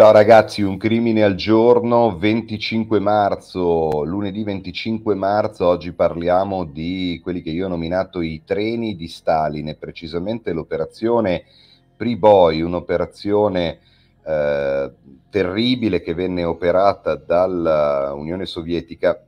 Ciao ragazzi, un crimine al giorno, 25 marzo, lunedì 25 marzo, oggi parliamo di quelli che io ho nominato i treni di Stalin e precisamente l'operazione Priboi, un'operazione eh, terribile che venne operata dall'Unione Sovietica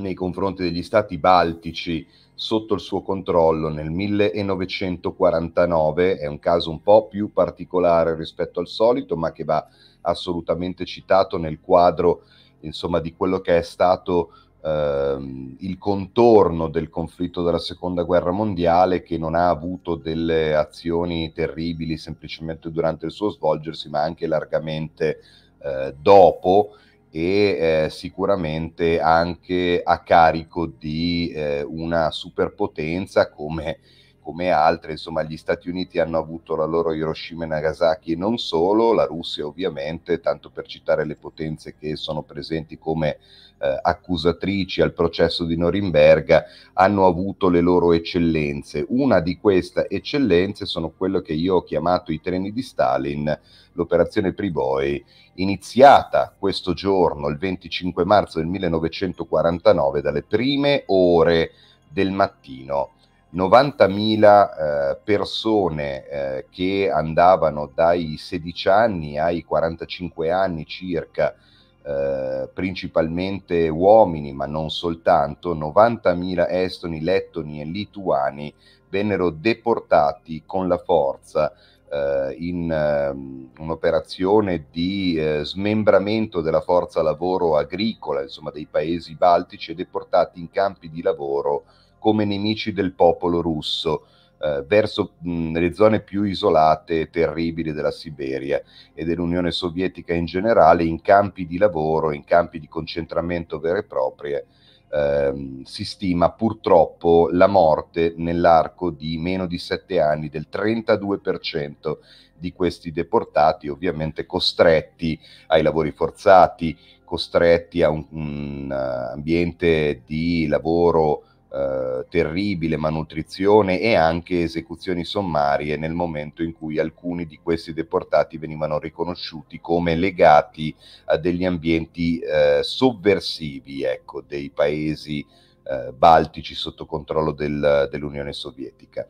nei confronti degli stati baltici sotto il suo controllo nel 1949, è un caso un po' più particolare rispetto al solito, ma che va assolutamente citato nel quadro insomma, di quello che è stato ehm, il contorno del conflitto della seconda guerra mondiale che non ha avuto delle azioni terribili semplicemente durante il suo svolgersi, ma anche largamente eh, dopo e eh, sicuramente anche a carico di eh, una superpotenza come come altre, insomma gli Stati Uniti hanno avuto la loro Hiroshima e Nagasaki e non solo, la Russia ovviamente, tanto per citare le potenze che sono presenti come eh, accusatrici al processo di Norimberga, hanno avuto le loro eccellenze. Una di queste eccellenze sono quello che io ho chiamato i treni di Stalin, l'operazione Priboi, iniziata questo giorno, il 25 marzo del 1949, dalle prime ore del mattino 90.000 eh, persone eh, che andavano dai 16 anni ai 45 anni circa, eh, principalmente uomini, ma non soltanto, 90.000 estoni, lettoni e lituani vennero deportati con la forza eh, in ehm, un'operazione di eh, smembramento della forza lavoro agricola, insomma dei paesi baltici, e deportati in campi di lavoro come nemici del popolo russo eh, verso mh, le zone più isolate e terribili della Siberia e dell'Unione Sovietica in generale, in campi di lavoro, in campi di concentramento vere e proprie, ehm, si stima purtroppo la morte nell'arco di meno di sette anni del 32% di questi deportati, ovviamente costretti ai lavori forzati, costretti a un, un eh, ambiente di lavoro eh, terribile malnutrizione e anche esecuzioni sommarie nel momento in cui alcuni di questi deportati venivano riconosciuti come legati a degli ambienti eh, sovversivi ecco, dei paesi eh, baltici sotto controllo del, dell'Unione Sovietica.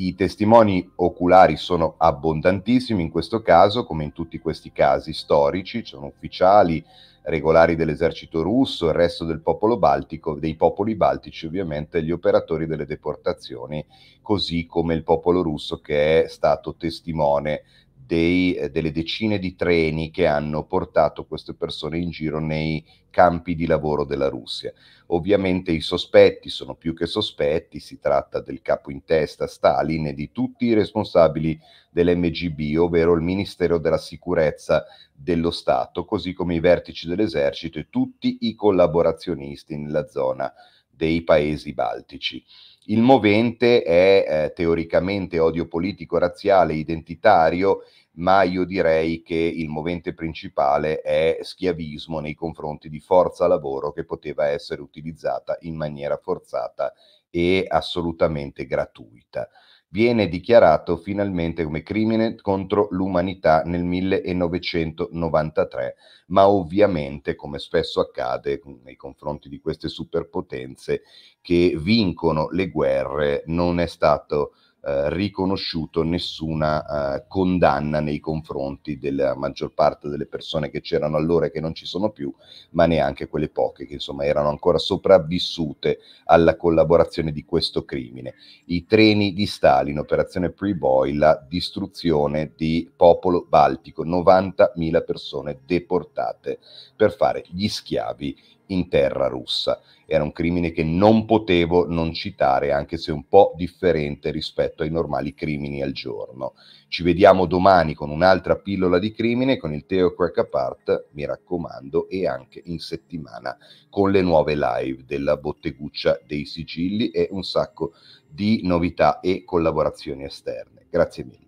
I testimoni oculari sono abbondantissimi in questo caso, come in tutti questi casi storici, sono ufficiali, regolari dell'esercito russo, il resto del popolo baltico, dei popoli baltici ovviamente, gli operatori delle deportazioni, così come il popolo russo che è stato testimone dei, eh, delle decine di treni che hanno portato queste persone in giro nei campi di lavoro della Russia. Ovviamente i sospetti sono più che sospetti, si tratta del capo in testa Stalin e di tutti i responsabili dell'MGB, ovvero il Ministero della Sicurezza dello Stato, così come i vertici dell'esercito e tutti i collaborazionisti nella zona dei paesi baltici. Il movente è eh, teoricamente odio politico, razziale, identitario, ma io direi che il movente principale è schiavismo nei confronti di forza lavoro che poteva essere utilizzata in maniera forzata e assolutamente gratuita viene dichiarato finalmente come crimine contro l'umanità nel 1993, ma ovviamente, come spesso accade nei confronti di queste superpotenze che vincono le guerre, non è stato eh, riconosciuto nessuna eh, condanna nei confronti della maggior parte delle persone che c'erano allora e che non ci sono più, ma neanche quelle poche che insomma erano ancora sopravvissute alla collaborazione di questo crimine. I treni di Stalin, operazione Preboy, la distruzione di popolo baltico, 90.000 persone deportate per fare gli schiavi in terra russa. Era un crimine che non potevo non citare, anche se un po' differente rispetto ai normali crimini al giorno. Ci vediamo domani con un'altra pillola di crimine, con il Teo Crack Apart, mi raccomando, e anche in settimana con le nuove live della botteguccia dei sigilli e un sacco di novità e collaborazioni esterne. Grazie mille.